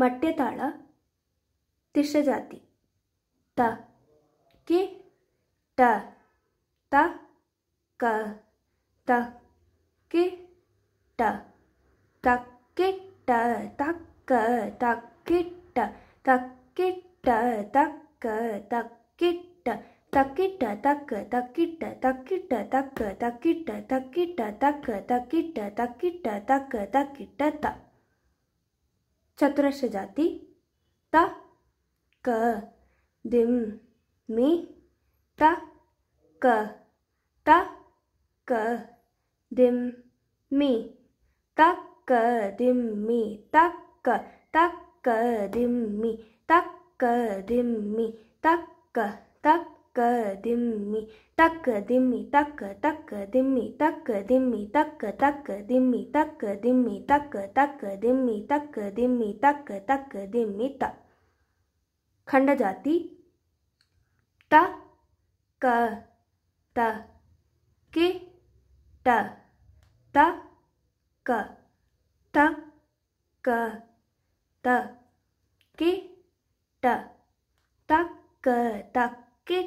ಮಟ್ಟೆತಾಳ ತಿಷಜಾತಿ ತ ಕೆ ಟ ತ ಕ ತ ಕೆ ಟ ತಕ್ಕೆ ಟ ತಕ್ಕ ತಕ್ಕಿಟ್ಟ ತಕ್ಕಿಟ್ಟ ತಕ್ಕ ತಕ್ಕಿಟ್ಟ ತಕ್ಕಿಟ್ಟ ತಕ್ಕ ತಕ್ಕಿಟ್ಟ ತಕ್ಕಿಟ್ಟ ತಕ್ಕ ತಕ್ಕಿಟ್ಟ ತಕ್ಕಿಟ್ಟ ತಕ್ಕ ತಕ್ಕಿಟ್ಟ ತಕ್ಕಿಟ್ಟ ತಕ್ಕ ತಕ್ಕಿಟ್ಟ ತ चतुरश जाति त क दिम मि त क त क दिम मि तक दिम मि तक तक दिम मि तक दिम मि तक त तक दिम्मी तक दिमी तक तक दिमी तक दिमी तक तक दिमी तक दिमी तक तक दिमी तक दिमी तक तक दिमी तक खंड जाति त क त के त त क त क त के त तक तक के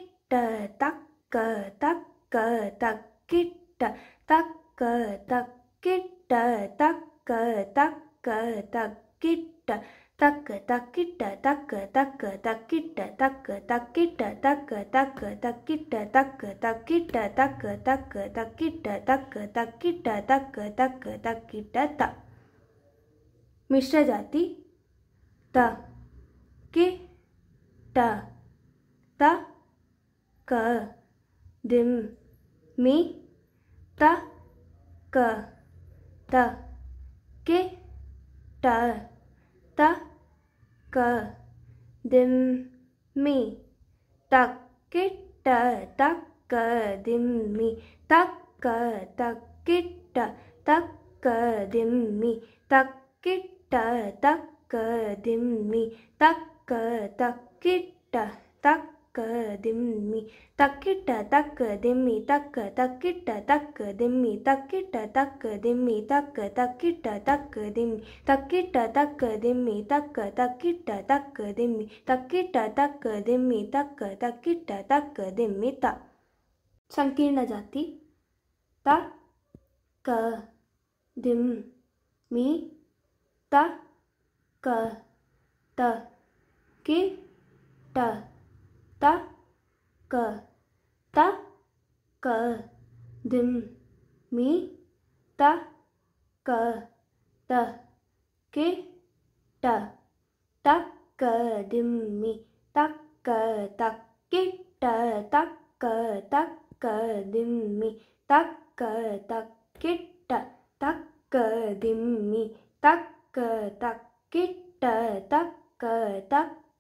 ತಕ್ಕ ತಕ್ಕ ತಕ್ಕಿಟ್ಟ ತಕ್ಕ ತಕ್ಕಿಟ್ಟ ತಕ್ಕ ತಕ್ಕ ತಕ್ಕಿಟ್ಟ ತಕ್ಕ ತಕ್ಕಿಟ್ಟ ತಕ್ಕ ತಕ್ಕ ತಕ್ಕಿಟ್ಟ ತಕ್ಕ ತಕ್ಕಿಟ್ಟ ತಕ್ಕ ತಕ್ಕ ತಕ್ಕಿಟ್ಟ ತಕ್ಕ ತಕ್ಕಿಟ್ಟ ತಕ್ಕ ತಕ್ಕ ತಕ್ಕಿಟ್ಟ ತಕ್ಕ ತಕ್ಕಿಟ್ಟ ತಕ್ಕ ತಕ್ಕ ತಕ್ಕಿಟ್ಟ ತ ಮಿಶ್ರ ಜಾತಿ ತ ಕಿ ಟ ತ क दिम मी त क त के ट त क दिम मी तक के ट तक क दिम मी तक क तक के ट तक क दिम मी तक के ट तक क दिम मी तक क तक के ट तक तक तकिट तक दिम्मी तक तकिट तक दिम्मी तकिट तक दिम्मी तक तकिट तक दिम्मी तकिट तक दिम्मी तक तकिट तक दिम्मी तकिट तक दिम्मी तक तकिट तक दिम्मी त संकीर्ण जाति तक दिम्मी तक तकिट त क त क दिन मी त क त के ट तक दिम मी तक तक के ट तक तक दिम मी तक तक के ट तक दिम मी तक तक के ट तक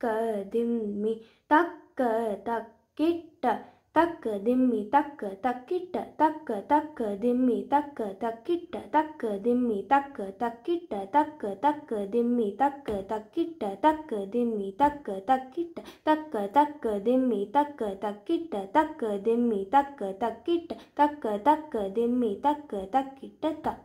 तक दिम मी तक ತಕ್ಕಿಟ್ಟ ತಕ್ಕ ದಿಮ್ಮಿ ತಕ್ಕ ತಕ್ಕಿಟ್ಟ ತಕ್ಕ ತಕ್ಕ ದಿಮ್ಮಿ ತಕ್ಕ ತಕ್ಕಿಟ್ಟ ತಕ್ಕ ದಿಮ್ಮಿ ತಕ್ಕ ತಕ್ಕಿಟ್ಟ ತಕ್ಕ ತಕ್ಕ ದಿಮ್ಮಿ ತಕ್ಕ ತಕ್ಕಿಟ್ಟ ತಕ್ಕ ದಿಮ್ಮಿ ತಕ್ಕ ತಕ್ಕಿಟ್ಟ ತಕ್ಕ ತಕ್ಕ ದಿಮ್ಮಿ ತಕ್ಕ ತಕ್ಕಿಟ್ಟ ತಕ್ಕ ದಿಮ್ಮಿ ತಕ್ಕ ತಕ್ಕಿಟ್ಟ ತಕ್ಕ ತಕ್ಕ ದಿಮ್ಮಿ ತಕ್ಕ ತಕ್ಕಿಟ್ಟ ತ